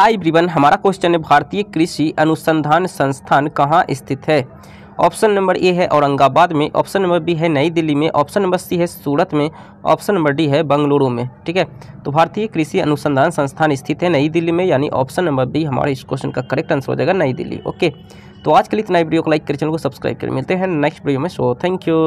हाय ब्रिवन हमारा क्वेश्चन है भारतीय कृषि अनुसंधान संस्थान कहाँ स्थित है ऑप्शन नंबर ए है औरंगाबाद में ऑप्शन नंबर बी है नई दिल्ली में ऑप्शन नंबर सी है सूरत में ऑप्शन नंबर डी है बंगलुरु में ठीक है तो भारतीय कृषि अनुसंधान संस्थान स्थित है नई दिल्ली में यानी ऑप्शन नंबर बी हमारे इस क्वेश्चन का करेक्ट आंसर हो जाएगा नई दिल्ली ओके तो आज के लिए इतना वीडियो को लाइक करें चैनल को सब्सक्राइब करें मिलते हैं नेक्स्ट वीडियो में सो थैंक यू